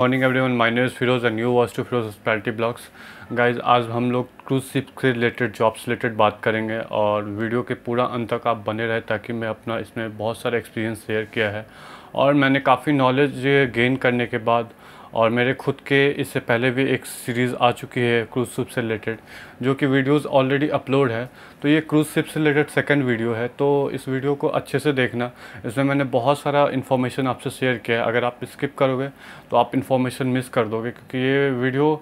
morning everyone miners Firoz and new was to Firoz hospitality blogs guys आज हम लोग cruise ship से related jobs related बात करेंगे और वीडियो के पूरा अंत तक आप बने रहे ताकि मैं अपना इसमें बहुत सारा एक्सपीरियंस शेयर किया है और मैंने काफ़ी नॉलेज गेन करने के बाद और मेरे खुद के इससे पहले भी एक सीरीज़ आ चुकी है क्रूज़ शिप से रिलेटेड जो कि वीडियोस ऑलरेडी अपलोड है तो ये क्रूज़ शिप से रिलेटेड सेकंड वीडियो है तो इस वीडियो को अच्छे से देखना इसमें मैंने बहुत सारा इन्फॉर्मेशन आपसे शेयर किया है अगर आप स्किप करोगे तो आप इन्फॉर्मेशन मिस कर दोगे क्योंकि ये वीडियो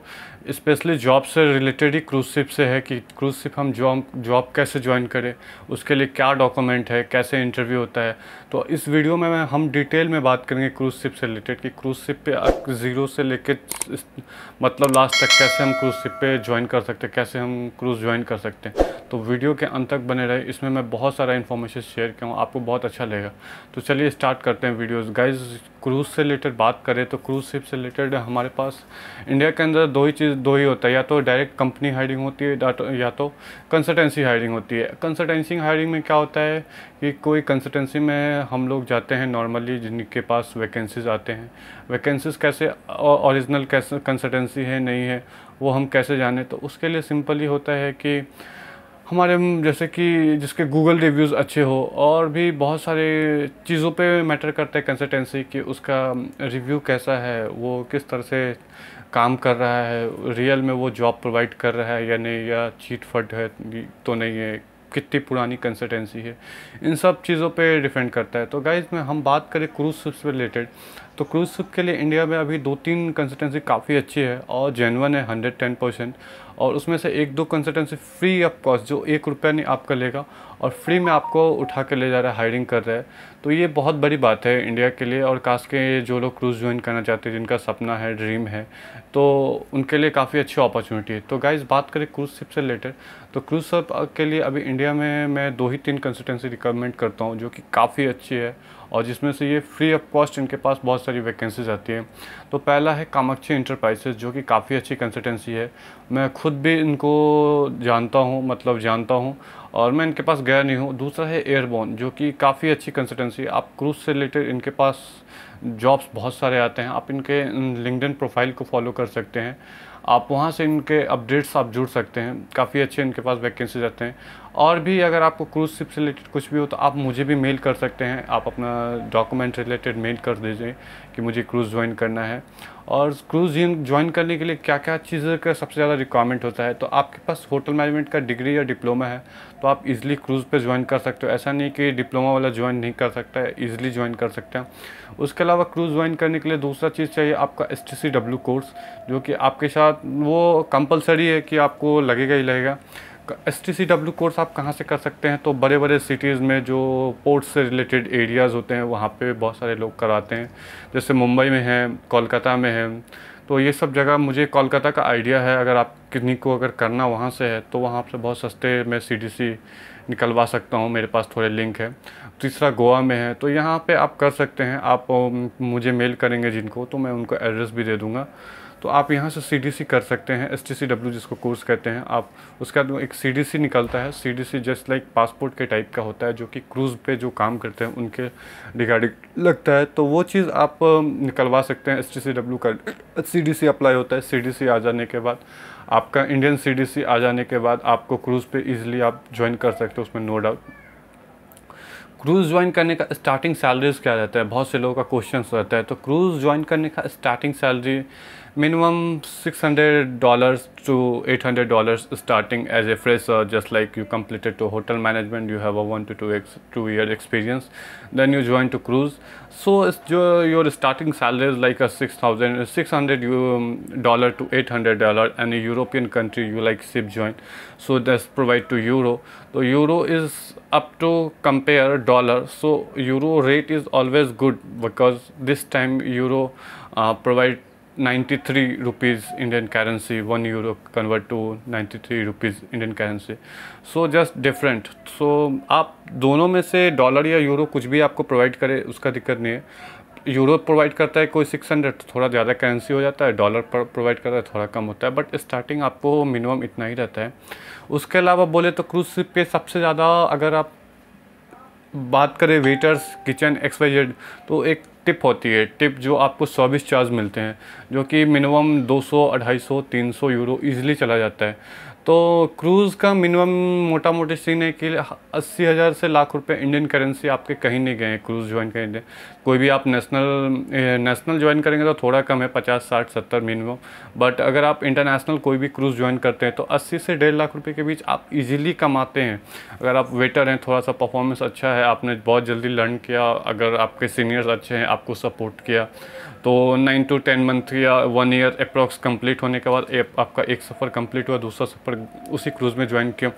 स्पेशली जॉब से रिलेटेड ही क्रूज शिप से है कि क्रूज शिप हम जॉब जॉब कैसे ज्वाइन करें उसके लिए क्या डॉक्यूमेंट है कैसे इंटरव्यू होता है तो इस वीडियो में हम डिटेल में बात करेंगे क्रूज शिप से रिलेटेड कि क्रूज शिप पे ज़ीरो से लेके मतलब लास्ट तक कैसे हम क्रूज शिप पे ज्वाइन कर सकते हैं कैसे हम क्रूज़ ज्वाइन कर सकते हैं तो वीडियो के अंत तक बने रहे इसमें मैं बहुत सारा इन्फॉर्मेशन शेयर किया हूँ आपको बहुत अच्छा लगेगा तो चलिए स्टार्ट करते हैं वीडियोज़ गाइज़ क्रूज़ से रिलेटेड बात करें तो क्रूज़ शिप से रिलेटेड हमारे पास इंडिया के अंदर दो ही चीज़ दो ही होता है या तो डायरेक्ट कंपनी हायरिंग होती है या तो कंसल्टेंसी हायरिंग तो होती है कंसल्टेंसी हायरिंग में क्या होता है कि कोई कंसल्टेंसी में हम लोग जाते हैं नॉर्मली जिनके पास वैकेंसीज आते हैं वैकेंसीज कैसे ओरिजिनल कैसे कंसल्टेंसी है नहीं है वो हम कैसे जाने तो उसके लिए सिंपल ही होता है कि हमारे जैसे कि जिसके गूगल रिव्यूज़ अच्छे हो और भी बहुत सारे चीज़ों पे मैटर करता है कंसल्टेंसी कि उसका रिव्यू कैसा है वो किस तरह से काम कर रहा है रियल में वो जॉब प्रोवाइड कर रहा है या नहीं या चीट फट है तो नहीं है कितनी पुरानी कंसल्टेंसी है इन सब चीज़ों पे डिपेंड करता है तो गाइज में हम बात करें क्रूज शिप्स से रिलेटेड तो क्रूज शिप के लिए इंडिया में अभी दो तीन कंसल्टेंसी काफ़ी अच्छी है और जेनवन है हंड्रेड टेन परसेंट और उसमें से एक दो कंसल्टेंसी फ्री ऑफ कॉस्ट जो एक रुपया नहीं आपका लेगा और फ्री में आपको उठा कर ले जा रहा है हायरिंग कर रहा है तो ये बहुत बड़ी बात है इंडिया के लिए और खास के जो लोग क्रूज़ ज्वाइन करना चाहते हैं जिनका सपना है ड्रीम है तो उनके लिए काफ़ी अच्छी अपॉर्चुनिटी है तो गाइज़ बात करें क्रूज शिप से रिलेटेड तो क्रूज सब के लिए अभी इंडिया में मैं दो ही तीन कंसल्टेंसी रिकमेंड करता हूँ जो कि काफ़ी अच्छी है और जिसमें से ये फ्री ऑफ कॉस्ट इनके पास बहुत सारी वैकेंसीज आती हैं तो पहला है कामाक्षी इंटरप्राइजेज जो कि काफ़ी अच्छी कंसल्टेंसी है मैं खुद भी इनको जानता हूँ मतलब जानता हूँ और मैं इनके पास गया नहीं हूँ दूसरा है एयरबोन जो कि काफ़ी अच्छी कंसल्टेंसी आप क्रूज़ से रिलेटेड इनके पास जॉब्स बहुत सारे आते हैं आप इनके लिंकडन प्रोफाइल को फॉलो कर सकते हैं आप वहाँ से इनके अपडेट्स आप जुड़ सकते हैं काफ़ी अच्छे इनके पास वैकेंसी रहते हैं और भी अगर आपको क्रूज शिप से रिलेटेड कुछ भी हो तो आप मुझे भी मेल कर सकते हैं आप अपना डॉक्यूमेंट रिलेटेड मेल कर दीजिए कि मुझे क्रूज़ ज्वाइन करना है और क्रूज़ ज्वाइन करने के लिए क्या क्या चीज़ों का सबसे ज़्यादा रिक्वायरमेंट होता है तो आपके पास होटल मैनेजमेंट का डिग्री या डिप्लोमा है तो आप इजीली क्रूज़ पे ज्वाइन कर सकते हो ऐसा नहीं कि डिप्लोमा वाला ज्वाइन नहीं कर सकता है ईजिली ज्वाइन कर सकते हैं उसके अलावा क्रूज़ ज्वाइन करने के लिए दूसरा चीज़ चाहिए आपका एस टी कोर्स जो कि आपके साथ वो कंपलसरी है कि आपको लगेगा ही लगेगा S T C W course आप कहाँ से कर सकते हैं तो बड़े बड़े सिटीज़ में जो पोर्ट से रिलेटेड एरियाज़ होते हैं वहाँ पे बहुत सारे लोग कराते हैं जैसे मुंबई में है कोलकाता में है तो ये सब जगह मुझे कोलकाता का आइडिया है अगर आप किन्हीं को अगर करना वहाँ से है तो वहाँ से बहुत सस्ते में सी डी सी निकलवा सकता हूँ मेरे पास थोड़े लिंक है तीसरा गोवा में है तो यहाँ पे आप कर सकते हैं आप मुझे मेल करेंगे जिनको तो मैं उनको एड्रेस भी दे दूँगा तो आप यहाँ से सी कर सकते हैं एस टी जिसको कोर्स कहते हैं आप उसके बाद एक सी निकलता है सी जस्ट लाइक पासपोर्ट के टाइप का होता है जो कि क्रूज़ पे जो काम करते हैं उनके रिगार्डिंग लगता है तो वो चीज़ आप निकलवा सकते हैं एस टी का सी अप्लाई होता है सी आ जाने के बाद आपका इंडियन सी आ जाने के बाद आपको क्रूज़ पे ईजिली आप ज्वाइन कर सकते हो उसमें नो डाउट क्रूज़ ज्वाइन करने का स्टार्टिंग सैलरीज क्या रहता है बहुत से लोगों का क्वेश्चन रहता है तो क्रूज़ ज्वाइन करने का starting salary minimum $600 to $800 starting as a fresher just like you completed to hotel management you have a 1 to 2 ex two year experience then you join to cruise so it's your, your starting salary is like a 6000 600 um, dollar to 800 dollar and a european country you like ship join so that's provide to euro so euro is up to compare dollar so euro rate is always good because this time euro uh, provide 93 rupees Indian currency 1 euro convert to 93 rupees Indian currency so just different so आप दोनों में से dollar या euro कुछ भी आपको provide करे उसका दिक्कत नहीं है यूरो प्रोवाइड करता है कोई 600 थोड़ा ज़्यादा करेंसी हो जाता है डॉलर पर प्रोवाइड करता है थोड़ा कम होता है बट स्टार्टिंग आपको मिनिमम इतना ही रहता है उसके अलावा बोले तो क्रूज शिप पे सबसे ज़्यादा अगर आप बात करें वेटर्स किचन एक्सपाइजेड तो एक टिप होती है टिप जो आपको सर्विस चार्ज मिलते हैं जो कि मिनिमम 200, 250, 300 यूरो ईजिली चला जाता है तो क्रूज़ का मिनिमम मोटा मोटी सीन के लिए अस्सी हज़ार से लाख रुपए इंडियन करेंसी आपके कहीं नहीं गए क्रूज़ ज्वाइन करेंगे कोई भी आप नेशनल नेशनल ज्वाइन करेंगे तो थोड़ा कम है पचास साठ सत्तर मिनिमम बट अगर आप इंटरनेशनल कोई भी क्रूज़ ज्वाइन करते हैं तो अस्सी से डेढ़ लाख रुपये के बीच आप इजीली कमाते हैं अगर आप वेटर हैं थोड़ा सा परफॉर्मेंस अच्छा है आपने बहुत जल्दी लर्न किया अगर आपके सीनियर्स अच्छे हैं आपको सपोर्ट किया तो नाइन टू टेन मंथ या वन ईयर अप्रॉक्स कंप्लीट होने के बाद आपका एक सफ़र कंप्लीट हुआ दूसरा सफ़र उसी क्रूज़ में ज्वाइन किया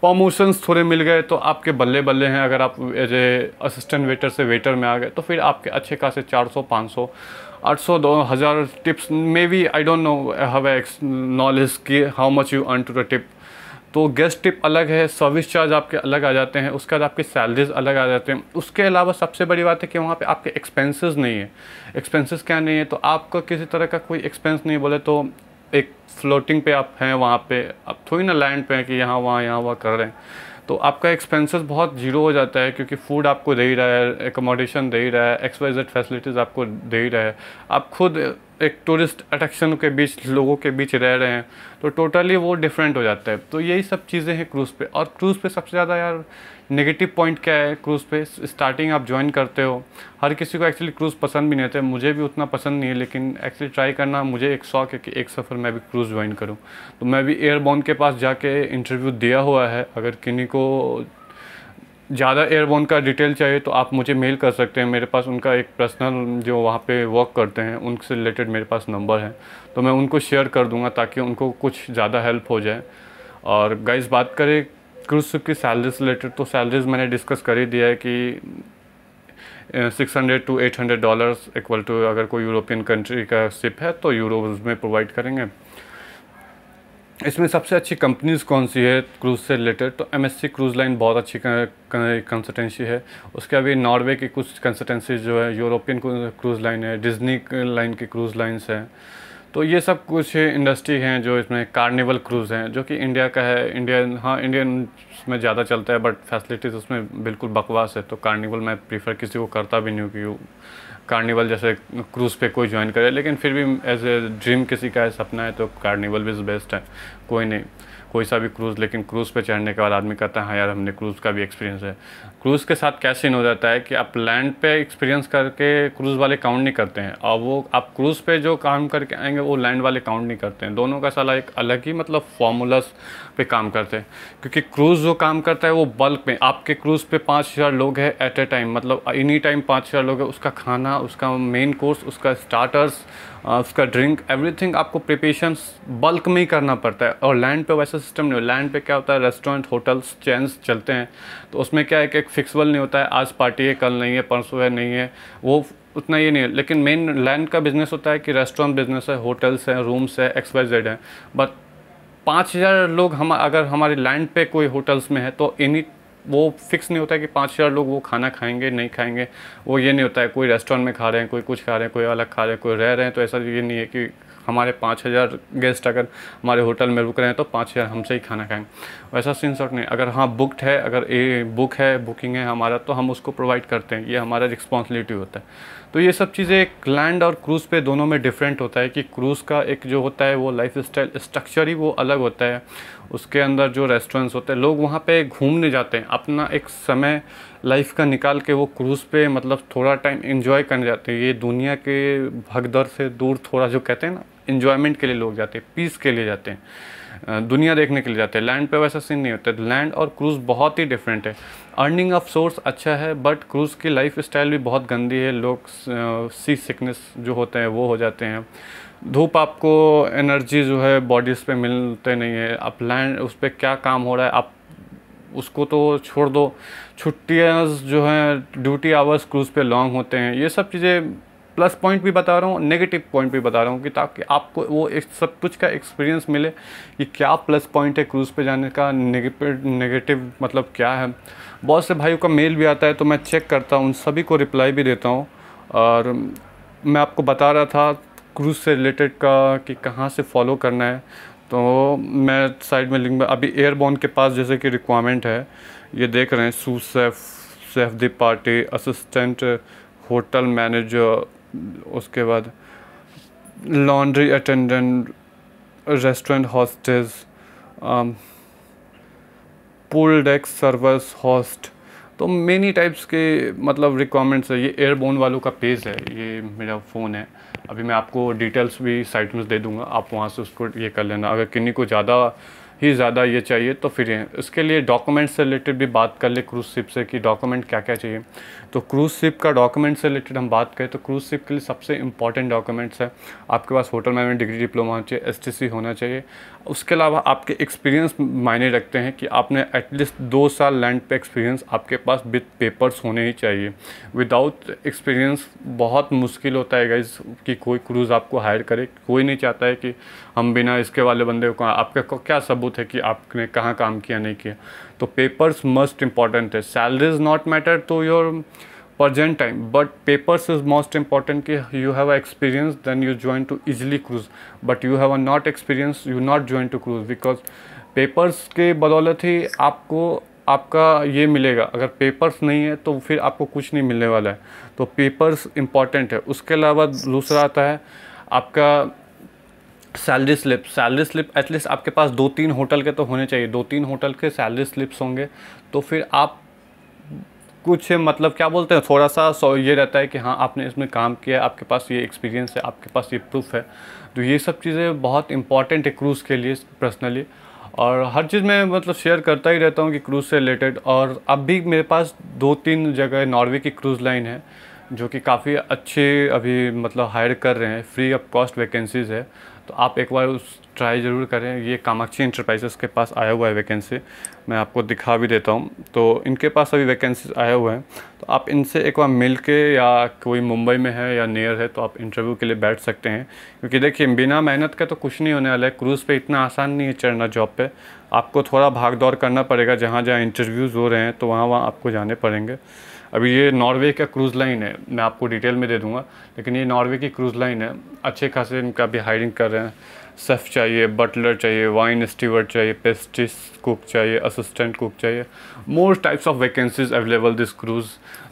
प्रमोशंस थोड़े मिल गए तो आपके बल्ले बल्ले हैं अगर आप एज ए असिस्टेंट वेटर से वेटर में आ गए तो फिर आपके अच्छे खासे 400 500 सौ दो हज़ार tips may be I don't know have knowledge कि how much you earn to the tip तो गेस्ट टिप अलग है सर्विस चार्ज आपके अलग आ जाते हैं उसके बाद आपकी सैलरीज अलग आ जाते हैं उसके अलावा सबसे बड़ी बात है कि वहाँ पे आपके एक्सपेंसेस नहीं है एक्सपेंसेस क्या नहीं है तो आपका किसी तरह का कोई एक्सपेंस नहीं बोले तो एक फ्लोटिंग पे आप हैं वहाँ पे आप थोड़ी ना लैंड पे हैं कि यहाँ वहाँ यहाँ वहाँ कर रहे हैं तो आपका एक्सपेंसेस बहुत जीरो हो जाता है क्योंकि फूड आपको दे ही रहा है एकोमोडेशन दे ही रहा है एक्स फैसिलिटीज़ आपको दे ही रहा है आप खुद एक टूरिस्ट अट्रैक्शन के बीच लोगों के बीच रह रहे हैं तो टोटली वो डिफरेंट हो जाता है तो यही सब चीज़ें हैं क्रूज़ पे और क्रूज़ पे सबसे ज़्यादा यार नेगेटिव पॉइंट क्या है क्रूज़ पे स्टार्टिंग आप ज्वाइन करते हो हर किसी को एक्चुअली क्रूज़ पसंद भी नहीं था मुझे भी उतना पसंद नहीं है लेकिन एक्चुअली ट्राई करना मुझे एक शौक है कि एक सफ़र मैं भी क्रूज़ ज्वाइन करूँ तो मैं भी एयरबॉन के पास जाके इंटरव्यू दिया हुआ है अगर किन्हीं को ज़्यादा एयरबोन का डिटेल चाहिए तो आप मुझे मेल कर सकते हैं मेरे पास उनका एक पर्सनल जो वहाँ पे वर्क करते हैं उनसे रिलेटेड मेरे पास नंबर है तो मैं उनको शेयर कर दूँगा ताकि उनको कुछ ज़्यादा हेल्प हो जाए और गाइज बात करें क्रूज की सैलरीज रिलेटेड तो सैलरीज मैंने डिस्कस कर ही दिया है कि six hundred to eight hundred dollars equal to अगर कोई यूरोपियन कंट्री का सिप है तो यूरोप में प्रोवाइड करेंगे इसमें सबसे अच्छी कंपनीज़ कौन सी है क्रूज़ से रिलेटेड तो M S C cruise line बहुत अच्छी कंसल्टेंसी है उसके अभी नॉर्वे की कुछ कंसल्टेंसी जो है यूरोपियन क्रूज़ लाइन है डिज्नी लाइन की क्रूज़ लाइंस हैं तो ये सब कुछ इंडस्ट्री हैं जो इसमें कार्निवल क्रूज़ हैं जो कि इंडिया का है इंडियन हाँ इंडियन में ज़्यादा चलता है बट फैसिलिटीज़ उसमें बिल्कुल बकवास है तो कार्निवल मैं प्रीफर किसी को करता भी नहीं हूँ कि कार्निवल जैसे क्रूज़ पे कोई ज्वाइन करे लेकिन फिर भी एज ए ड्रीम किसी का है सपना है तो कार्निवल भी बेस्ट है कोई नहीं कोई सा भी क्रूज़ लेकिन क्रूज़ पे चढ़ने के बाद आदमी कहता है हाँ यार हमने क्रूज़ का भी एक्सपीरियंस है क्रूज़ के साथ क्या सीन हो जाता है कि आप लैंड पे एक्सपीरियंस करके क्रूज़ वाले काउंट नहीं करते हैं और वो आप क्रूज़ पे जो काम करके आएंगे वो लैंड वाले काउंट नहीं करते हैं दोनों का सलाह एक अलग ही मतलब फार्मूलास पे काम करते हैं क्योंकि क्रूज़ जो काम करता है वो बल्क में आपके क्रूज़ पे पाँच हज़ार लोग हैं एट ए टाइम मतलब एनी टाइम पाँच हज़ार लोग हैं उसका खाना उसका मेन कोर्स उसका स्टार्टर्स उसका ड्रिंक एवरीथिंग आपको प्रिपेशन बल्क में ही करना पड़ता है और लैंड पे वैसा सिस्टम नहीं हो लैंड पे क्या होता है रेस्टोरेंट होटल्स चैंस चलते हैं तो उसमें क्या है कि एक फिक्सबल नहीं होता है आज पार्टी है कल नहीं है परसों है नहीं है वो उतना ये नहीं है लेकिन मेन लैंड का बिज़नेस होता है कि रेस्टोरेंट बिजनेस है होटल्स हैं रूम्स है एक्स वाई जेड हैं बट पाँच हज़ार लोग हम अगर हमारे लैंड पे कोई होटल्स में है तो इन्हीं वो फिक्स नहीं होता है कि पाँच हज़ार लोग वो खाना खाएंगे नहीं खाएंगे वो ये नहीं होता है कोई रेस्टोरेंट में खा रहे हैं कोई कुछ खा रहे हैं कोई अलग खा रहे हैं कोई रह रहे हैं तो ऐसा ये नहीं है कि हमारे पाँच हज़ार गेस्ट अगर हमारे होटल में रुक रहे हैं तो पाँच हज़ार हमसे ही खाना खाएंगे वैसा सीन शॉट नहीं अगर हाँ बुकड है अगर ए बुक है बुकिंग है हमारा तो हम उसको प्रोवाइड करते हैं ये हमारा रिस्पॉन्सिबिलिटी होता है तो ये सब चीज़ें एक लैंड और क्रूज़ पे दोनों में डिफरेंट होता है कि क्रूज़ का एक जो होता है वो लाइफ स्टाइल स्ट्रक्चर ही वो अलग होता है उसके अंदर जो रेस्टोरेंट्स होते हैं लोग वहाँ पे घूमने जाते हैं अपना एक समय लाइफ का निकाल के वो क्रूज़ पे मतलब थोड़ा टाइम इन्जॉय करने जाते हैं ये दुनिया के भगदड़ से दूर थोड़ा जो कहते हैं ना इन्जॉयमेंट के लिए लोग जाते हैं पीस के लिए जाते हैं दुनिया देखने के लिए जाते हैं लैंड पे वैसा सीन नहीं होता लैंड और क्रूज़ बहुत ही डिफरेंट है अर्निंग ऑफ सोर्स अच्छा है बट क्रूज़ की लाइफ स्टाइल भी बहुत गंदी है लोग सी सिकनेस जो होते हैं वो हो जाते हैं धूप आपको एनर्जी जो है बॉडीज़ पे मिलते नहीं है आप लैंड उस पर क्या काम हो रहा है आप उसको तो छोड़ दो छुट्टियाँ जो हैं ड्यूटी आवर्स क्रूज़ पे लॉन्ग होते हैं ये सब चीज़ें प्लस पॉइंट भी बता रहा हूँ नेगेटिव पॉइंट भी बता रहा हूँ कि ताकि आपको वो इस सब कुछ का एक्सपीरियंस मिले कि क्या प्लस पॉइंट है क्रूज़ पे जाने का नेगेटिव मतलब क्या है बहुत से भाइयों का मेल भी आता है तो मैं चेक करता हूँ उन सभी को रिप्लाई भी देता हूँ और मैं आपको बता रहा था क्रूज़ से रिलेटेड का कि कहाँ से फॉलो करना है तो मैं साइड में लिंक अभी एयरबॉन के पास जैसे कि रिक्वायरमेंट है ये देख रहे हैं sous chef chef de partie assistant hotel manager उसके बाद laundry attendant restaurant hostess pool desk servers host तो मेनी टाइप्स के मतलब रिक्वायरमेंट्स है ये एयरबोन वालों का पेज है ये मेरा फ़ोन है अभी मैं आपको डिटेल्स भी साइट में दे दूंगा आप वहाँ से उसको ये कर लेना अगर किन्हीं को ज़्यादा ही ज़्यादा ये चाहिए तो फिर इसके लिए डॉक्यूमेंट से रिलेटेड भी बात कर ले क्रूज़ शिप से कि डॉक्यूमेंट क्या क्या चाहिए तो क्रूज़ शिप का डॉक्यूमेंट से रिलेटेड हम बात करें तो क्रूज़ शिप के लिए सबसे इंपॉर्टेंट डॉक्यूमेंट्स है आपके पास होटल मैनेजमेंट डिग्री डिप्लोमा होना चाहिए एस होना चाहिए उसके अलावा आपके एक्सपीरियंस मायने रखते हैं कि आपने एटलीस्ट दो साल लैंड पे एक्सपीरियंस आपके पास विद पेपर्स होने ही चाहिए विदाउट एक्सपीरियंस बहुत मुश्किल होता है गाइज कि कोई क्रूज़ आपको हायर करे कोई नहीं चाहता है कि हम बिना इसके वाले बंदे को आपके को क्या सबूत है कि आपने कहाँ काम किया नहीं किया तो पेपर्स मस्ट इम्पॉर्टेंट है salary is not matter to your present time but papers is most important कि you have experience then you join to easily cruise but you have not experience you not join to cruise because papers के बदौलत ही आपको आपका ये मिलेगा अगर papers नहीं है तो फिर आपको कुछ नहीं मिलने वाला है तो पेपर्स इंपॉर्टेंट है उसके अलावा दूसरा आता है आपका salary slip salary slip at least आपके पास दो तीन होटल के तो होने चाहिए दो तीन होटल के सैलरी स्लिप्स होंगे तो फिर आप कुछ मतलब क्या बोलते हैं थोड़ा सा सो ये रहता है कि हाँ आपने इसमें काम किया आपके पास ये एक्सपीरियंस है आपके पास ये प्रूफ है तो ये सब चीज़ें बहुत इंपॉर्टेंट है क्रूज़ के लिए पर्सनली और हर चीज़ मैं मतलब शेयर करता ही रहता हूँ कि क्रूज़ से रिलेटेड और अब भी मेरे पास दो तीन जगह नॉर्वे की क्रूज़ लाइन है जो कि काफ़ी अच्छे अभी मतलब हायर कर रहे हैं फ्री ऑफ कॉस्ट वैकेंसीज़ है तो आप एक बार उस ट्राई ज़रूर करें ये कामाक्षी इंटरप्राइजेस के पास आया हुआ है वैकेंसी मैं आपको दिखा भी देता हूँ तो इनके पास अभी वैकेंसीज आए हुए हैं तो आप इनसे एक बार मिल के या कोई मुंबई में है या नियर है तो आप इंटरव्यू के लिए बैठ सकते हैं क्योंकि देखिए बिना मेहनत का तो कुछ नहीं होने वाला है क्रूज़ पर इतना आसान नहीं है चढ़ना जॉब पर आपको थोड़ा भाग दौड़ करना पड़ेगा जहाँ जहाँ इंटरव्यूज़ हो रहे हैं तो वहाँ वहाँ आपको जाने पड़ेंगे अभी ये नॉर्वे का क्रूज़ लाइन है मैं आपको डिटेल में दे दूँगा लेकिन ये नॉर्वे की क्रूज़ लाइन है अच्छे खासे इनका भी हायरिंग कर रहे हैं सेफ चाहिए बटलर चाहिए वाइन स्टीवर चाहिए पेस्टिस कुक चाहिए असिस्टेंट कुक चाहिए more types of vacancies available this cruise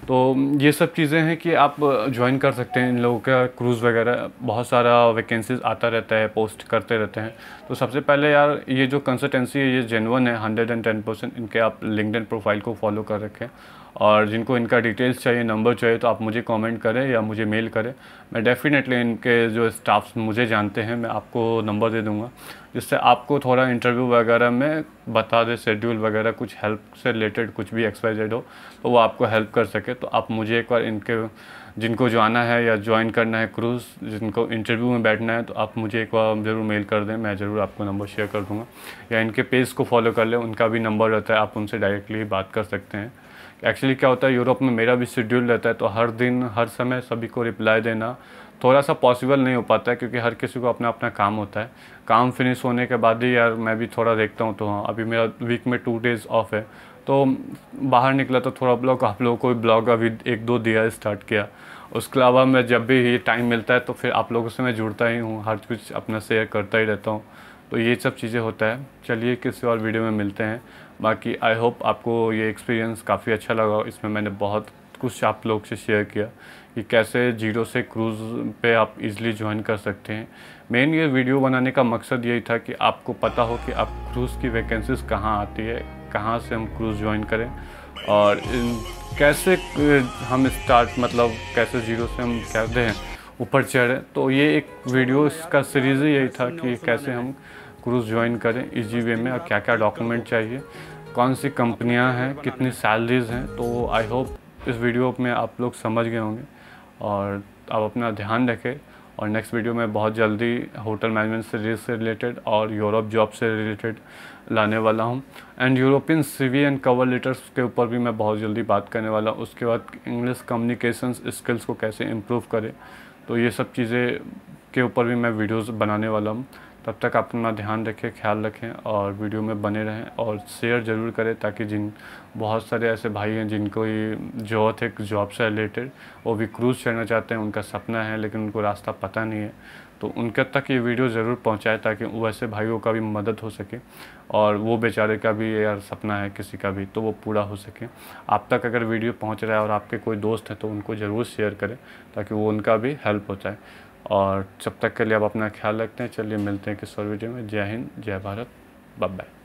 तो ये सब चीज़ें हैं कि आप ज्वाइन कर सकते हैं इन लोगों का क्रूज़ वगैरह बहुत सारा वैकेंसीज आता रहता है पोस्ट करते रहते हैं तो सबसे पहले यार ये जो कंसल्टेंसी है ये जेनवन है हंड्रेड एंड टेन परसेंट इनके आप लिंकड प्रोफाइल को फॉलो कर रखें और जिनको इनका डिटेल्स चाहिए नंबर चाहिए तो आप मुझे कमेंट करें या मुझे मेल करें मैं डेफ़िनेटली इनके जो स्टाफ्स मुझे जानते हैं मैं आपको नंबर दे दूँगा जिससे आपको थोड़ा इंटरव्यू वगैरह में बता दे शेड्यूल वगैरह कुछ हेल्प से रिलेटेड कुछ भी एक्सपायरेड हो तो वो आपको हेल्प कर सके तो आप मुझे एक बार इनके जिनको जो आना है या ज्वाइन करना है क्रूज़ जिनको इंटरव्यू में बैठना है तो आप मुझे एक बार ज़रूर मेल कर दें मैं ज़रूर आपको नंबर शेयर कर दूँगा या इनके पेज को फॉलो कर लें उनका भी नंबर रहता है आप उनसे डायरेक्टली बात कर सकते हैं एक्चुअली क्या होता है यूरोप में मेरा भी शेड्यूल रहता है तो हर दिन हर समय सभी को रिप्लाई देना थोड़ा सा पॉसिबल नहीं हो पाता है क्योंकि हर किसी को अपना अपना काम होता है काम फिनिश होने के बाद ही यार मैं भी थोड़ा देखता हूँ तो हाँ अभी मेरा वीक में टू डेज़ ऑफ है तो बाहर निकला तो थोड़ा ब्लॉग आप लोगों को ब्लॉग अभी एक दो दिया स्टार्ट किया उसके अलावा मैं जब भी ये टाइम मिलता है तो फिर आप लोगों से मैं जुड़ता ही हूँ हर कुछ अपना शेयर करता ही रहता हूँ तो ये सब चीज़ें होता है चलिए किसी और वीडियो में मिलते हैं बाकी आई होप आपको ये एक्सपीरियंस काफ़ी अच्छा लगा इसमें मैंने बहुत कुछ आप लोग से शेयर किया कि कैसे जीरो से क्रूज़ पे आप इजीली ज्वाइन कर सकते हैं मेन ये वीडियो बनाने का मकसद यही था कि आपको पता हो कि आप क्रूज़ की वैकेंसीज़ कहाँ आती है कहाँ से हम क्रूज़ ज्वाइन करें और कैसे हम स्टार्ट मतलब कैसे जीरो से हम कहते हैं ऊपर चढ़ें तो ये एक वीडियो इसका सीरीज़ ही यही था कि कैसे हम क्रूज़ ज्वाइन करें इजी वे में और क्या क्या डॉक्यूमेंट चाहिए कौन सी कंपनियां हैं कितनी सैलरीज हैं तो आई होप इस वीडियो में आप लोग समझ गए होंगे और आप अपना ध्यान रखें और नेक्स्ट वीडियो में बहुत जल्दी होटल मैनेजमेंट से रिलेटेड और यूरोप जॉब से रिलेटेड लाने वाला हूँ and European CV and cover letters के ऊपर भी मैं बहुत जल्दी बात करने वाला हूँ उसके बाद इंग्लिश कम्युनिकेशन स्किल्स को कैसे इम्प्रूव करें तो ये सब चीज़ें के ऊपर भी मैं वीडियोस बनाने वाला हूँ तब तक अपना ध्यान रखें ख्याल रखें और वीडियो में बने रहें और शेयर ज़रूर करें ताकि जिन बहुत सारे ऐसे भाई हैं जिनको ये जॉब है जॉब से रिलेटेड वो भी क्रूज़ चढ़ना चाहते हैं उनका सपना है लेकिन उनको रास्ता पता नहीं है तो उनके तक ये वीडियो ज़रूर पहुँचाए ताकि वैसे भाइयों का भी मदद हो सके और वो बेचारे का भी यार सपना है किसी का भी तो वो पूरा हो सके आप तक अगर वीडियो पहुँच रहा है और आपके कोई दोस्त हैं तो उनको ज़रूर शेयर करें ताकि वो उनका भी हेल्प हो जाए और जब तक के लिए आप अपना ख्याल रखते हैं चलिए मिलते हैं किस और वीडियो में जय हिंद जय भारत बाय बाय